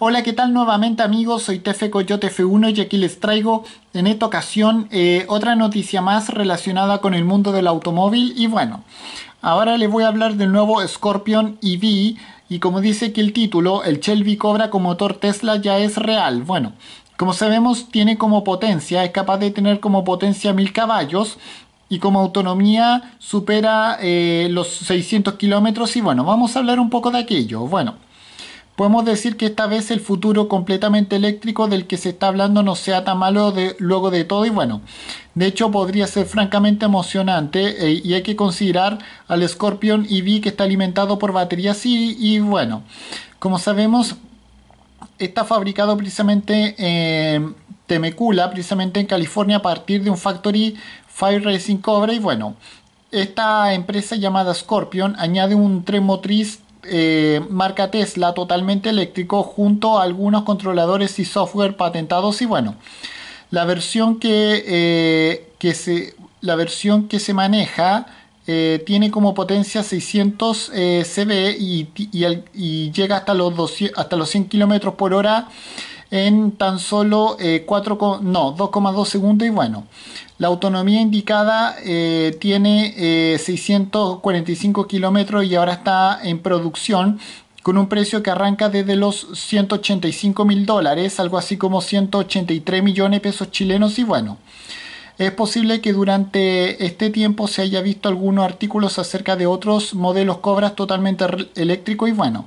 Hola, ¿qué tal nuevamente amigos? Soy Tefe Coyote F1 y aquí les traigo en esta ocasión eh, otra noticia más relacionada con el mundo del automóvil y bueno, ahora les voy a hablar del nuevo Scorpion EV y como dice que el título, el Shelby Cobra con motor Tesla ya es real. Bueno, como sabemos tiene como potencia, es capaz de tener como potencia 1000 caballos, y como autonomía supera eh, los 600 kilómetros y bueno, vamos a hablar un poco de aquello. Bueno, podemos decir que esta vez el futuro completamente eléctrico del que se está hablando no sea tan malo luego de todo y bueno, de hecho podría ser francamente emocionante eh, y hay que considerar al Scorpion EV que está alimentado por baterías y, y bueno, como sabemos está fabricado precisamente en Temecula, precisamente en California a partir de un factory Fire Racing Cobra y bueno, esta empresa llamada Scorpion añade un tren motriz eh, marca Tesla totalmente eléctrico junto a algunos controladores y software patentados y bueno, la versión que, eh, que se, la versión que se maneja eh, tiene como potencia 600 CB CV y, llega hasta los, hasta los 100 km por hora en tan solo eh, no, 2,2 segundos y bueno, la autonomía indicada eh, tiene 645 eh, kilómetros y ahora está en producción con un precio que arranca desde los 185 mil dólares, algo así como 183 millones de pesos chilenos y bueno. Es posible que durante este tiempo se haya visto algunos artículos acerca de otros modelos cobras totalmente eléctricos y bueno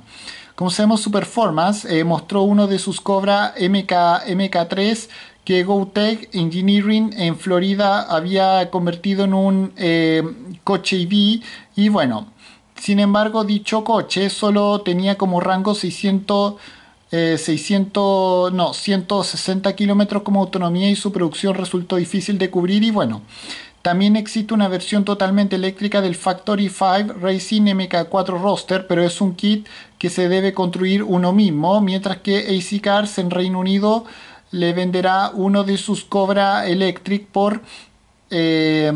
como sabemos, su performance eh, mostró uno de sus Cobra MK, MK3 que GoTech Engineering en Florida había convertido en un eh, coche EV y bueno, sin embargo dicho coche solo tenía como rango 600 600, 160 kilómetros como autonomía y su producción resultó difícil de cubrir y bueno, también existe una versión totalmente eléctrica del Factory 5 Racing MK4 Roster, pero es un kit que se debe construir uno mismo, mientras que AC Cars en Reino Unido le venderá uno de sus Cobra Electric por, eh,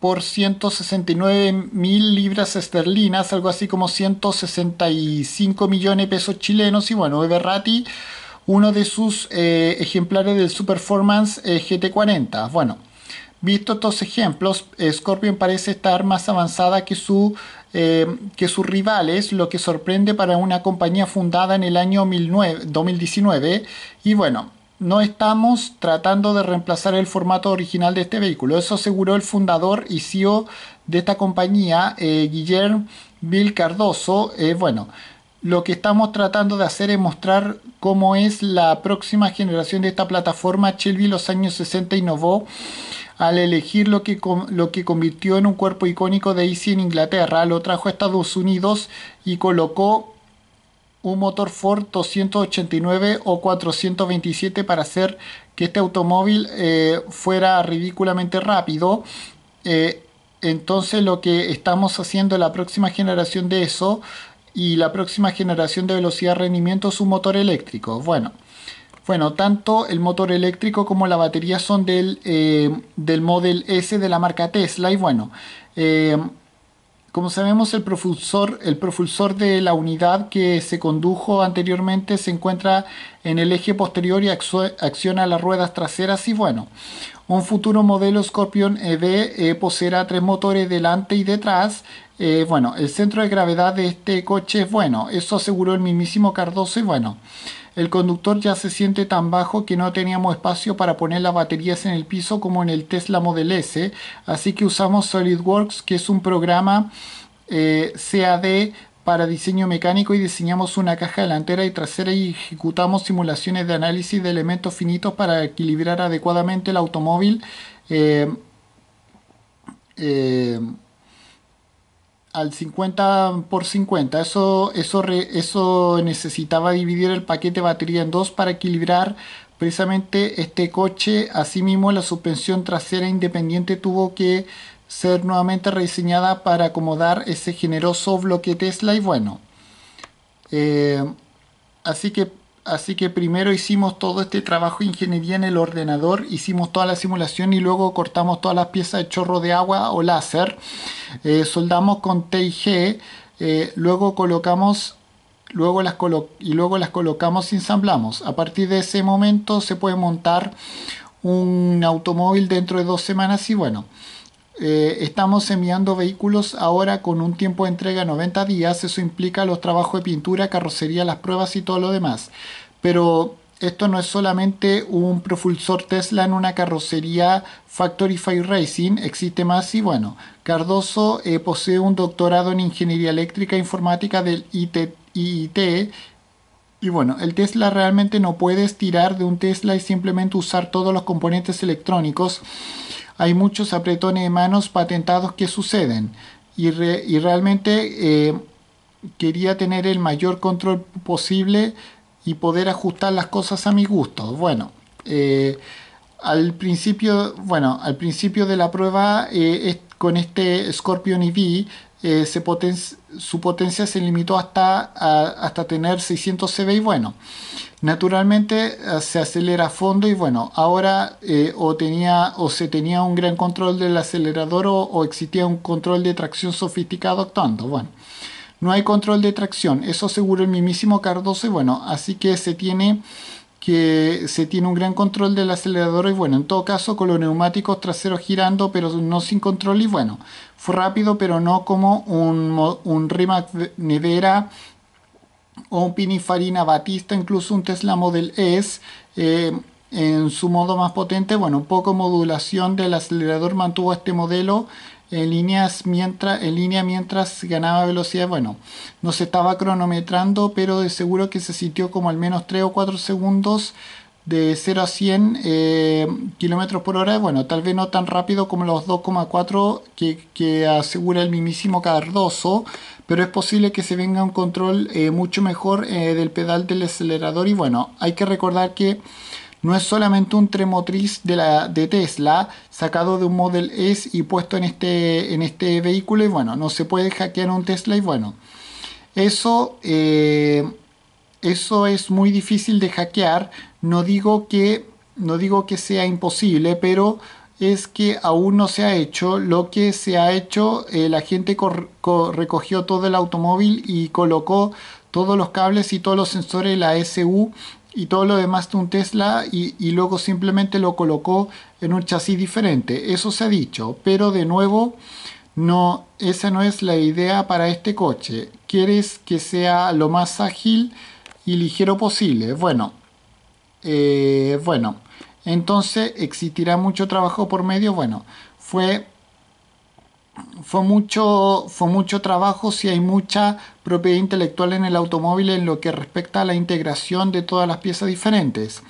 por 169 mil libras esterlinas, algo así como 165 millones de pesos chilenos. Y bueno, Everratti, uno de sus eh, ejemplares del Superformance Performance eh, GT40. Bueno. Visto estos ejemplos, Scorpion parece estar más avanzada que, su, eh, que sus rivales, lo que sorprende para una compañía fundada en el año 2019. Y bueno, no estamos tratando de reemplazar el formato original de este vehículo. Eso aseguró el fundador y CEO de esta compañía, eh, Guillermo Bill Cardoso. Eh, bueno, lo que estamos tratando de hacer es mostrar cómo es la próxima generación de esta plataforma. Shelby los años 60 innovó al elegir lo que, lo que convirtió en un cuerpo icónico de Easy en Inglaterra, lo trajo a Estados Unidos y colocó un motor Ford 289 o 427 para hacer que este automóvil eh, fuera ridículamente rápido. Eh, entonces lo que estamos haciendo en la próxima generación de eso y la próxima generación de velocidad rendimiento es un motor eléctrico. Bueno. Bueno, tanto el motor eléctrico como la batería son del, eh, del Model S de la marca Tesla. Y bueno, eh, como sabemos, el propulsor, el de la unidad que se condujo anteriormente se encuentra en el eje posterior y acciona las ruedas traseras. Y bueno, un futuro modelo Scorpion EV eh, poseerá tres motores delante y detrás. bueno, el centro de gravedad de este coche es bueno, eso aseguró el mismísimo Cardoso. Y bueno, el conductor ya se siente tan bajo que no teníamos espacio para poner las baterías en el piso como en el Tesla Model S, así que usamos SolidWorks, que es un programa eh, CAD para diseño mecánico y diseñamos una caja delantera y trasera y ejecutamos simulaciones de análisis de elementos finitos para equilibrar adecuadamente el automóvil. Eh, eh, al 50 por 50. Eso, eso, eso necesitaba dividir el paquete de batería en dos para equilibrar precisamente este coche. Asimismo, la suspensión trasera independiente tuvo que ser nuevamente rediseñada para acomodar ese generoso bloque Tesla y bueno. Eh, así que Así que primero hicimos todo este trabajo de ingeniería en el ordenador, hicimos toda la simulación y luego cortamos todas las piezas de chorro de agua o láser, eh, soldamos con TIG, eh, luego colocamos luego y luego las colocamos y ensamblamos. A partir de ese momento se puede montar un automóvil dentro de dos semanas y bueno. Eh, estamos enviando vehículos ahora con un tiempo de entrega de 90 días, eso implica los trabajos de pintura, carrocería, las pruebas y todo lo demás. Pero esto no es solamente un propulsor Tesla en una carrocería Factory Fire Racing, existe más y bueno, Cardoso eh, posee un doctorado en Ingeniería Eléctrica e Informática del IIT y bueno, el Tesla realmente no puedes tirar de un Tesla y simplemente usar todos los componentes electrónicos hay muchos apretones de manos patentados que suceden y, y realmente eh, quería tener el mayor control posible y poder ajustar las cosas a mi gusto. Bueno, eh, al principio, bueno, al principio de la prueba eh, con este Scorpion EV se su potencia se limitó hasta, hasta tener 600 CV y bueno, Naturalmente eh, se acelera a fondo y bueno, ahora eh, o, tenía, o se tenía un gran control del acelerador o, existía un control de tracción sofisticado actuando. Bueno, no hay control de tracción, eso aseguró el mismísimo Cardoso y bueno, así que se tiene que se tiene un gran control del acelerador y bueno, en todo caso con los neumáticos traseros girando pero no sin control y bueno, fue rápido pero no como un, un Rimac Nevera o un pinifarina Batista, incluso un Tesla Model S. Eh, en su modo más potente, bueno, un poco modulación del acelerador mantuvo este modelo en, mientras, en línea mientras ganaba velocidad. Bueno, no se estaba cronometrando, pero de seguro que se sintió como al menos 3 o 4 segundos de 0 a 100 eh, kilómetros por hora. Bueno, tal vez no tan rápido como los 2,4 que, que asegura el mismísimo Cardoso, pero es posible que se venga un control eh, mucho mejor eh, del pedal del acelerador y bueno, hay que recordar que no es solamente un tremotriz de, la, de Tesla sacado de un Model S y puesto en este, en este vehículo y bueno, no se puede hackear un Tesla y bueno, eso, eh, eso es muy difícil de hackear, no digo que, no digo que sea imposible, pero es que aún no se ha hecho. Lo que se ha hecho, eh, la gente recogió todo el automóvil y colocó todos los cables y todos los sensores la SU y todo lo demás de un Tesla y, luego simplemente lo colocó en un chasis diferente. Eso se ha dicho, pero de nuevo... No, esa no es la idea para este coche. Quieres que sea lo más ágil y ligero posible. Bueno, eh, bueno. Entonces, ¿existirá mucho trabajo por medio? Bueno, fue, fue, mucho, fue mucho trabajo si hay mucha propiedad intelectual en el automóvil en lo que respecta a la integración de todas las piezas diferentes.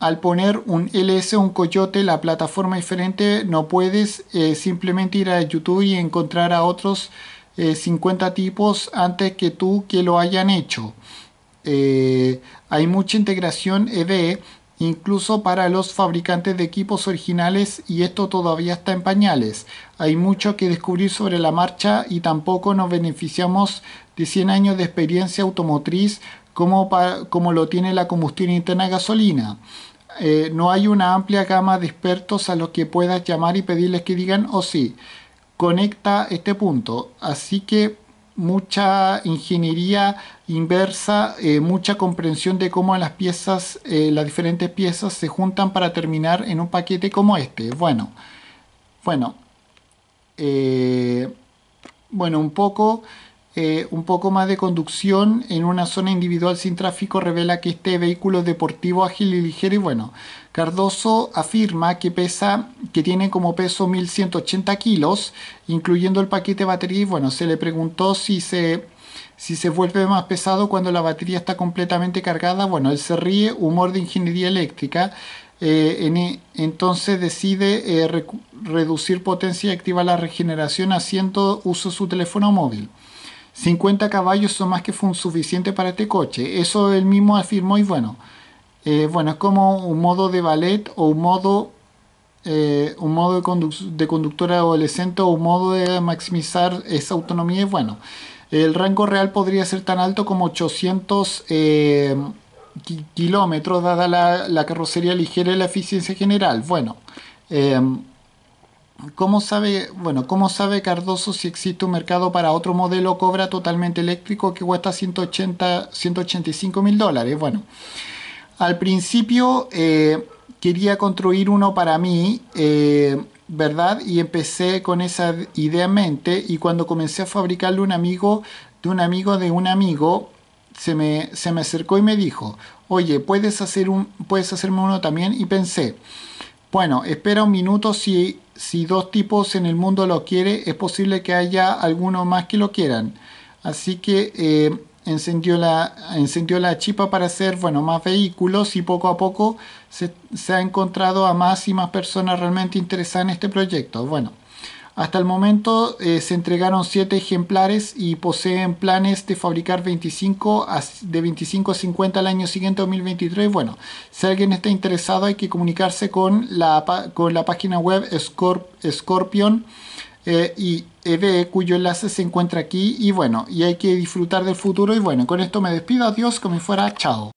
Al poner un LS un coyote, la plataforma diferente, no puedes eh, simplemente ir a YouTube y encontrar a otros 50 eh, tipos antes que tú que lo hayan hecho. Eh, hay mucha integración EDE incluso para los fabricantes de equipos originales y esto todavía está en pañales. Hay mucho que descubrir sobre la marcha y tampoco nos beneficiamos de 100 años de experiencia automotriz como, como lo tiene la combustión interna gasolina. Eh, no hay una amplia gama de expertos a los que puedas llamar y pedirles que digan, o oh, sí, conecta este punto. Así que mucha ingeniería inversa, eh, mucha comprensión de cómo las piezas, eh, las diferentes piezas se juntan para terminar en un paquete como este. Bueno, bueno, eh, bueno, un poco eh, un poco más de conducción en una zona individual sin tráfico revela que este vehículo es deportivo ágil y ligero y bueno. Cardoso afirma que pesa, que tiene como peso 1180 kilos, incluyendo el paquete de batería y bueno, se le preguntó si se vuelve más pesado cuando la batería está completamente cargada, bueno, él se ríe, humor de ingeniería eléctrica, eh, e, entonces decide eh, reducir potencia y activar la regeneración haciendo uso de su teléfono móvil. 50 caballos son más que suficiente para este coche. Eso él mismo afirmó y bueno, eh, bueno, es como un modo de ballet o un modo, eh, un modo de, condu conductor adolescente o un modo de maximizar esa autonomía. Y bueno, el rango real podría ser tan alto como 800 eh, kilómetros, dada la, la, carrocería ligera y la eficiencia general. Bueno, ¿Cómo sabe, bueno, sabe Cardoso si existe un mercado para otro modelo Cobra totalmente eléctrico que cuesta 180, 185 mil dólares? Bueno, al principio eh, quería construir uno para mí, eh, ¿verdad? Y empecé con esa idea en mente y cuando comencé a fabricarle un amigo de un amigo de un amigo, se me, se me acercó y me dijo, oye, ¿puedes, hacer ¿puedes hacerme uno también? Y pensé, bueno, espera un minuto si, si dos tipos en el mundo lo quiere, es posible que haya alguno más que lo quieran. Así que eh, encendió, la, encendió la para hacer bueno, más vehículos y poco a poco se, se ha encontrado a más y más personas realmente interesadas en este proyecto. Bueno, hasta el momento eh, se entregaron 7 ejemplares y poseen planes de fabricar 25 de 25 a 50 al año siguiente 2023. Bueno, si alguien está interesado hay que comunicarse con la, con la página web Scorpion eh, y EBE cuyo enlace se encuentra aquí y bueno, y hay que disfrutar del futuro y bueno, con esto me despido, adiós, como fuera, chao.